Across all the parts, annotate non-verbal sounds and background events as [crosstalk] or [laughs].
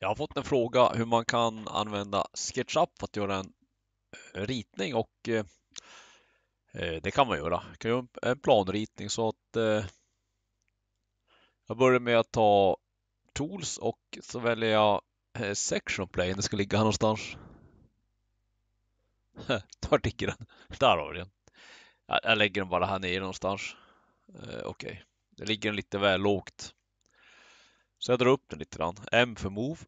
Jag har fått en fråga hur man kan använda SketchUp för att göra en eh, ritning och eh, eh, det kan man göra. Man kan göra en planritning så att jag börjar med att ta Tools och så väljer jag Section Play. Det ska ligga här någonstans. Vart [laughs] ligger den? Där har vi den. Jag lägger den bara här nere någonstans. Okej, okay. det ligger den lite väl lågt. Så jag drar upp den lite grann. M för move.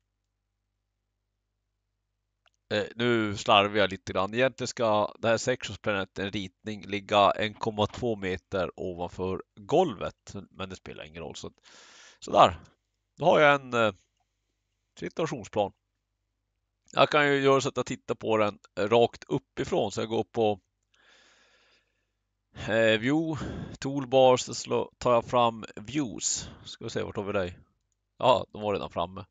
Eh, nu slarvar jag lite grann. Egentligen ska det här sectionsplanet, en ritning, ligga 1,2 meter ovanför golvet. Men det spelar ingen roll. Så, så Då har jag en eh, situationsplan. Jag kan ju göra så att jag tittar på den rakt uppifrån. Så jag går på eh, View, Toolbars, så tar jag fram Views. Ska vi se, vart har vi dig? ja, de var redan framme.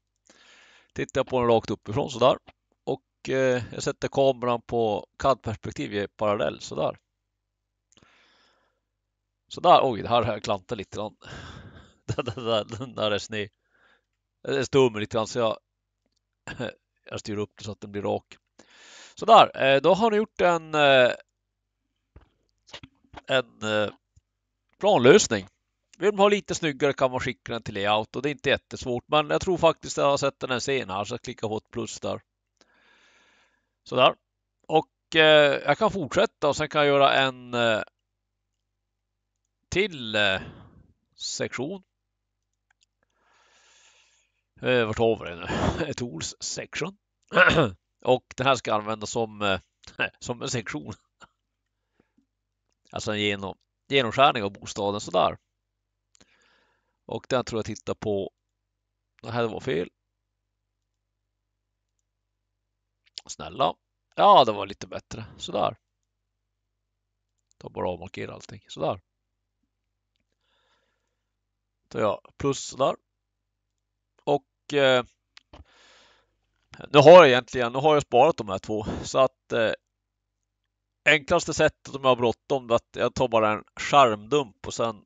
Tittar jag på den rakt uppifrån sådär och eh, jag sätter kameran på CAD-perspektiv i parallell sådär. Sådär, oj, det här har jag klantat lite grann. [laughs] den, där, är sned. Den står mig lite grann så jag, [clears throat] jag styr upp det så att den blir rak. Sådär, eh, då har ni gjort en, eh, en eh, planlösning vill man ha lite snyggare kan man skicka den till layout och det är inte jättesvårt. Men jag tror faktiskt jag har sett den här senare så jag klickar på ett plus där. Sådär. Och eh, jag kan fortsätta och sen kan jag göra en eh, till eh, sektion. Eh, vart har vi den nu? [laughs] Tools section. [clears throat] och den här ska användas som, eh, [laughs] som en sektion. Alltså en genom, genomskärning av bostaden sådär. Och den tror jag tittar på... Det här var fel. Snälla. Ja, det var lite bättre. Sådär. Ta bara avmarkera allting. Sådär. Då Tar jag plus sådär. Och eh, nu har jag egentligen, nu har jag sparat de här två så att eh, enklaste sättet om jag har bråttom är att jag tar bara en skärmdump och sen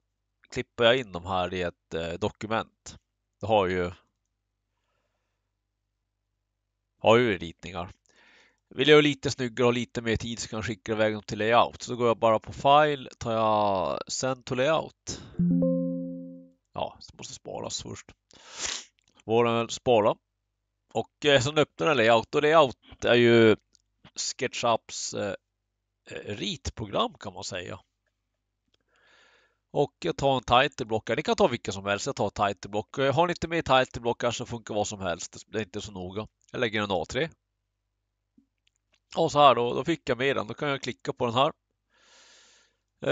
klipper jag in de här i ett eh, dokument. Det har ju har ju ritningar. Vill jag lite snyggare och lite mer tid så kan jag skicka iväg dem till layout. Så då går jag bara på file, tar jag send to layout. Ja, det måste sparas först. Var den spara. Och eh, sen öppnar den layout och layout är ju SketchUps eh, eh ritprogram kan man säga och jag tar en title-blockare. Ni kan ta vilka som helst. Jag tar title-blockare. Har ni inte med title-blockare så funkar vad som helst. Det är inte så noga. Jag lägger en A3. Och så här då, då fick jag med den. Då kan jag klicka på den här.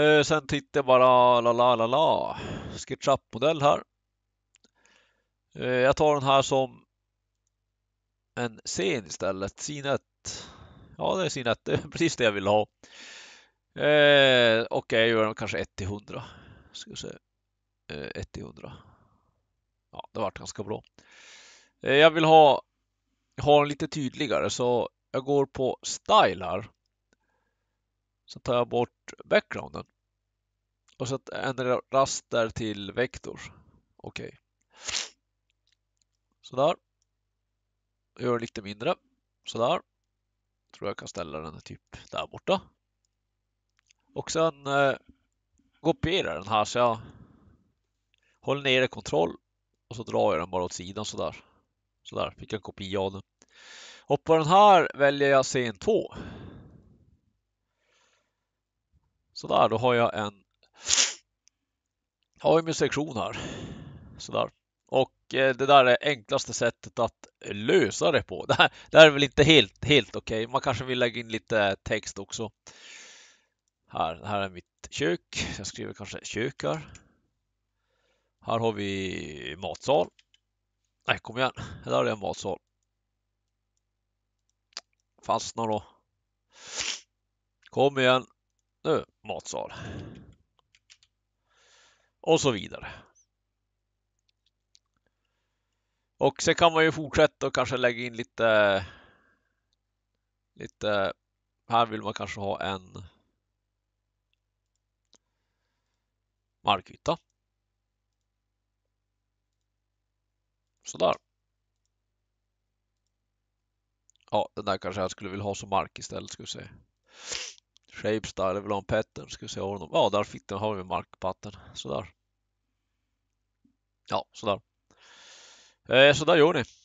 Eh, sen tittar jag bara la la la la. SketchUp-modell här. Eh, jag tar den här som en scen istället. Scene 1. Ja, det är scene 1. [laughs] Det är precis det jag vill ha. Eh, Okej, okay, jag gör den kanske 1 till 100 ska vi se, 1 till 100. Ja, det vart ganska bra. Eh, jag vill ha, ha den lite tydligare så jag går på Style här. Så tar jag bort backgrounden. Och så ändrar jag raster till vektor. Okej. Okay. Sådär. Jag gör lite mindre. Sådär. Tror jag kan ställa den typ där borta. Och sen eh, kopiera den här så jag håller nere kontroll och så drar jag den bara åt sidan sådär. Sådär, fick jag en kopia av den. Och på den här väljer jag scen 2. Sådär, då har jag en jag har ju min sektion här. Sådär. Och eh, det där är enklaste sättet att lösa det på. [laughs] Det här, det här är väl inte helt, helt okej. Okay. Man kanske vill lägga in lite text också. Här, här är mitt kök. Jag skriver kanske kök här. Här har vi matsal. Nej, kom igen. Där är en matsal. Fastnar då. Kom igen. Nu, matsal. Och så vidare. Och sen kan man ju fortsätta och kanske lägga in lite lite. Här vill man kanske ha en markyta. Sådär. Ja, den där kanske jag skulle vilja ha som mark istället ska vi se. Shapestyle vill ha en pattern, ska vi se honom. Ja, där fick den, har vi markpattern. Sådär. Ja, sådär. Eh, sådär gör ni.